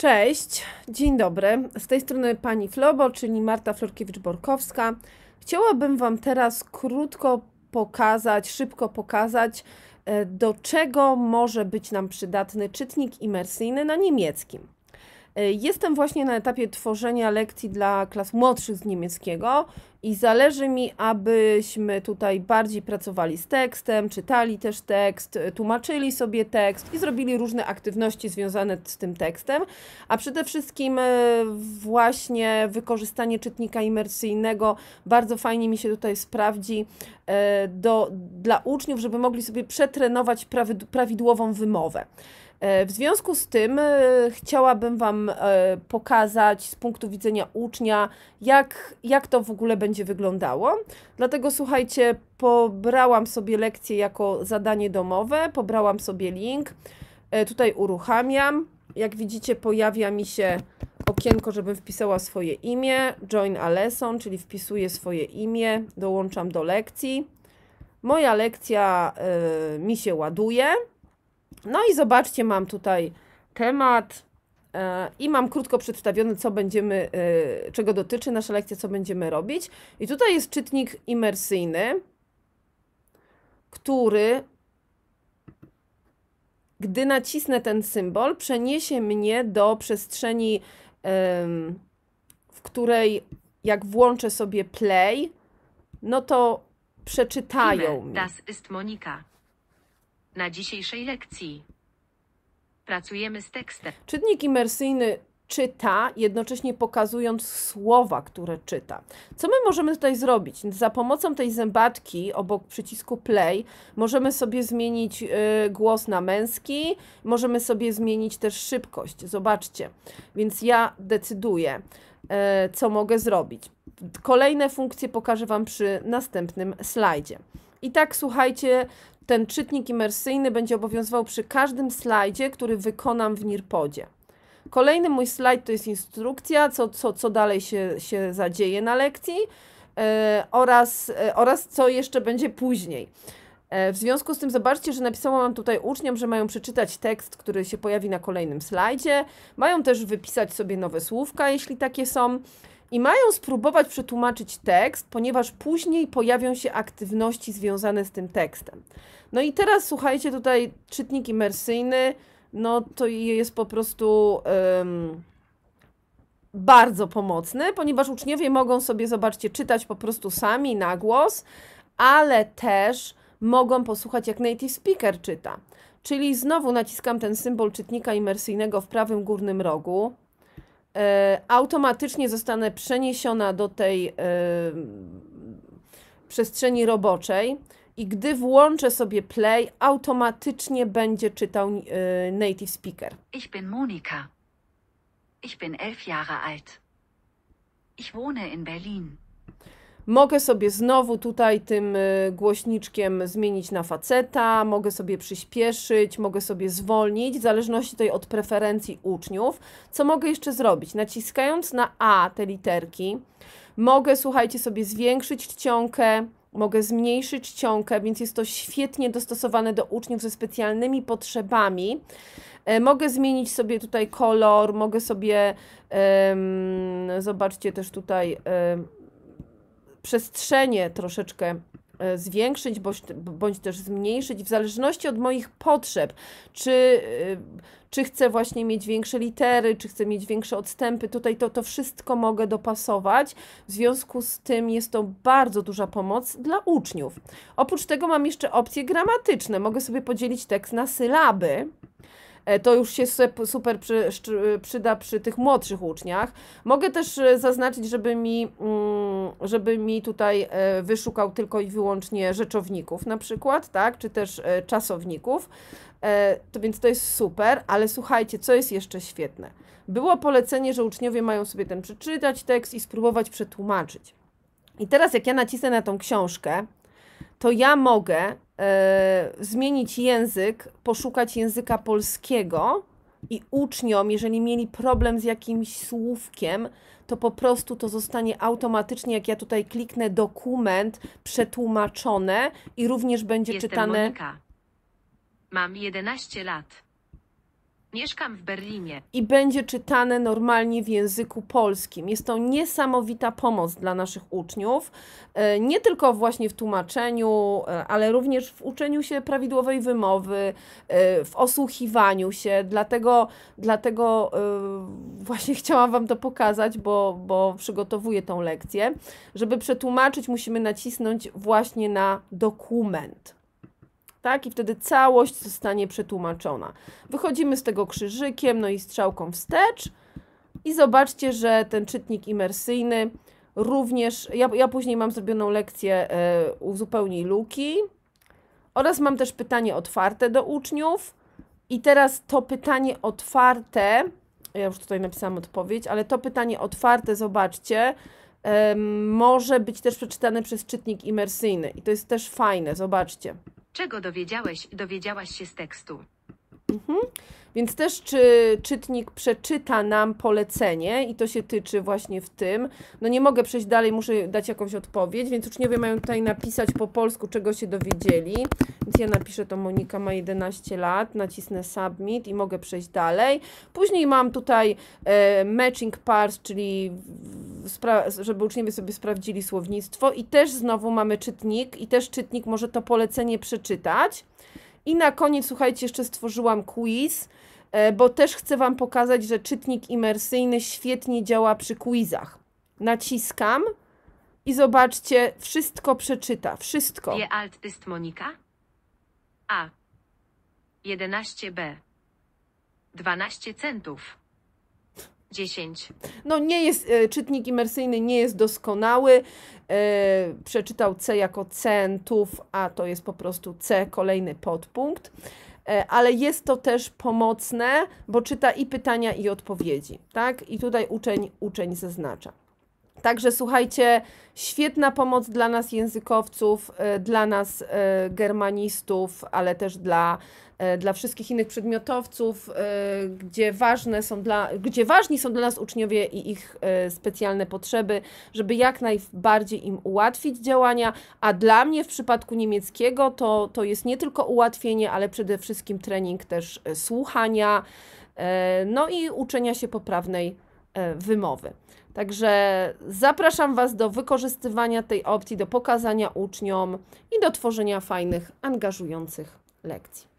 Cześć, dzień dobry. Z tej strony pani Flobo, czyli Marta Florkiewicz-Borkowska. Chciałabym Wam teraz krótko pokazać, szybko pokazać, e, do czego może być nam przydatny czytnik imersyjny na niemieckim. E, jestem właśnie na etapie tworzenia lekcji dla klas młodszych z niemieckiego i zależy mi, abyśmy tutaj bardziej pracowali z tekstem, czytali też tekst, e, tłumaczyli sobie tekst i zrobili różne aktywności związane z tym tekstem, a przede wszystkim e, właśnie wykorzystanie czytnika imersyjnego bardzo fajnie mi się tutaj sprawdzi e, do, dla uczniów, żeby mogli sobie przetrenować prawidłową wymowę. W związku z tym chciałabym Wam pokazać z punktu widzenia ucznia, jak, jak to w ogóle będzie będzie wyglądało. Dlatego słuchajcie, pobrałam sobie lekcję jako zadanie domowe, pobrałam sobie link, e, tutaj uruchamiam. Jak widzicie, pojawia mi się okienko, żebym wpisała swoje imię, join a lesson, czyli wpisuję swoje imię, dołączam do lekcji. Moja lekcja y, mi się ładuje. No i zobaczcie, mam tutaj temat, i mam krótko przedstawione, co będziemy, e, czego dotyczy nasza lekcja, co będziemy robić. I tutaj jest czytnik imersyjny, który, gdy nacisnę ten symbol, przeniesie mnie do przestrzeni, w której jak włączę sobie play, no to przeczytają. Ime, das ist Monika. Na dzisiejszej lekcji Pracujemy z tekstem. Czytnik imersyjny czyta, jednocześnie pokazując słowa, które czyta. Co my możemy tutaj zrobić? Za pomocą tej zębatki obok przycisku play możemy sobie zmienić y, głos na męski, możemy sobie zmienić też szybkość. Zobaczcie. Więc ja decyduję, y, co mogę zrobić. Kolejne funkcje pokażę Wam przy następnym slajdzie. I tak słuchajcie, ten czytnik imersyjny będzie obowiązywał przy każdym slajdzie, który wykonam w Nirpodzie. Kolejny mój slajd to jest instrukcja, co, co, co dalej się, się zadzieje na lekcji e, oraz, e, oraz co jeszcze będzie później. E, w związku z tym zobaczcie, że napisałam tutaj uczniom, że mają przeczytać tekst, który się pojawi na kolejnym slajdzie. Mają też wypisać sobie nowe słówka, jeśli takie są i mają spróbować przetłumaczyć tekst, ponieważ później pojawią się aktywności związane z tym tekstem. No i teraz słuchajcie, tutaj czytnik imersyjny, no to jest po prostu um, bardzo pomocny, ponieważ uczniowie mogą sobie, zobaczcie, czytać po prostu sami na głos, ale też mogą posłuchać jak native speaker czyta. Czyli znowu naciskam ten symbol czytnika imersyjnego w prawym górnym rogu, E, automatycznie zostanę przeniesiona do tej e, przestrzeni roboczej i gdy włączę sobie play, automatycznie będzie czytał e, native speaker. Ich bin Monika. Ich bin elf Jahre alt. Ich wohne in Berlin. Mogę sobie znowu tutaj tym y, głośniczkiem zmienić na faceta, mogę sobie przyspieszyć, mogę sobie zwolnić, w zależności tutaj od preferencji uczniów. Co mogę jeszcze zrobić? Naciskając na A te literki, mogę, słuchajcie, sobie zwiększyć czcionkę, mogę zmniejszyć ciągę, więc jest to świetnie dostosowane do uczniów ze specjalnymi potrzebami. E, mogę zmienić sobie tutaj kolor, mogę sobie, um, zobaczcie też tutaj, um, przestrzenie troszeczkę e, zwiększyć bądź, bądź też zmniejszyć w zależności od moich potrzeb. Czy, e, czy chcę właśnie mieć większe litery, czy chcę mieć większe odstępy, tutaj to, to wszystko mogę dopasować. W związku z tym jest to bardzo duża pomoc dla uczniów. Oprócz tego mam jeszcze opcje gramatyczne. Mogę sobie podzielić tekst na sylaby E, to już się super przy, przyda przy tych młodszych uczniach. Mogę też e, zaznaczyć, żeby mi, mm, żeby mi tutaj e, wyszukał tylko i wyłącznie rzeczowników na przykład, tak? Czy też czasowników. To więc to jest super, ale słuchajcie, co jest jeszcze świetne? Było polecenie, że uczniowie mają sobie ten przeczytać tekst i spróbować przetłumaczyć. I teraz, jak ja nacisnę na tą książkę, to ja mogę E, zmienić język, poszukać języka polskiego i uczniom, jeżeli mieli problem z jakimś słówkiem, to po prostu to zostanie automatycznie, jak ja tutaj kliknę dokument, przetłumaczone i również będzie Jestem czytane. Monika. Mam 11 lat. Mieszkam w Berlinie. I będzie czytane normalnie w języku polskim. Jest to niesamowita pomoc dla naszych uczniów, e, nie tylko właśnie w tłumaczeniu, e, ale również w uczeniu się prawidłowej wymowy, e, w osłuchiwaniu się. Dlatego, dlatego właśnie chciałam Wam to pokazać, bo, bo przygotowuję tą lekcję. Żeby przetłumaczyć, musimy nacisnąć właśnie na dokument tak? I wtedy całość zostanie przetłumaczona. Wychodzimy z tego krzyżykiem, no i strzałką wstecz i zobaczcie, że ten czytnik imersyjny również, ja, ja później mam zrobioną lekcję y, uzupełnij luki oraz mam też pytanie otwarte do uczniów i teraz to pytanie otwarte, ja już tutaj napisałam odpowiedź, ale to pytanie otwarte, zobaczcie, może być też przeczytane przez czytnik imersyjny i to jest też fajne, zobaczcie. Czego dowiedziałeś, dowiedziałaś się z tekstu? Mhm. Więc też, czy czytnik przeczyta nam polecenie, i to się tyczy właśnie w tym. No nie mogę przejść dalej, muszę dać jakąś odpowiedź, więc uczniowie mają tutaj napisać po polsku, czego się dowiedzieli. Więc ja napiszę to Monika ma 11 lat, nacisnę submit i mogę przejść dalej. Później mam tutaj e, matching pars, czyli żeby uczniowie sobie sprawdzili słownictwo i też znowu mamy czytnik i też czytnik może to polecenie przeczytać. I na koniec, słuchajcie, jeszcze stworzyłam quiz, e, bo też chcę Wam pokazać, że czytnik imersyjny świetnie działa przy quizach. Naciskam i zobaczcie, wszystko przeczyta, wszystko. Wie alt ist Monika? A. 11b. 12 centów. 10. No nie jest, e, czytnik imersyjny nie jest doskonały. E, przeczytał C jako centów, a to jest po prostu C, kolejny podpunkt. E, ale jest to też pomocne, bo czyta i pytania, i odpowiedzi, tak? I tutaj uczeń, uczeń zaznacza. Także słuchajcie, świetna pomoc dla nas językowców, dla nas germanistów, ale też dla E, dla wszystkich innych przedmiotowców, e, gdzie, ważne są dla, gdzie ważni są dla nas uczniowie i ich e, specjalne potrzeby, żeby jak najbardziej im ułatwić działania, a dla mnie w przypadku niemieckiego to, to jest nie tylko ułatwienie, ale przede wszystkim trening też słuchania, no i uczenia się poprawnej wymowy. Także zapraszam Was do wykorzystywania tej opcji, do pokazania uczniom i do tworzenia fajnych, angażujących lekcji.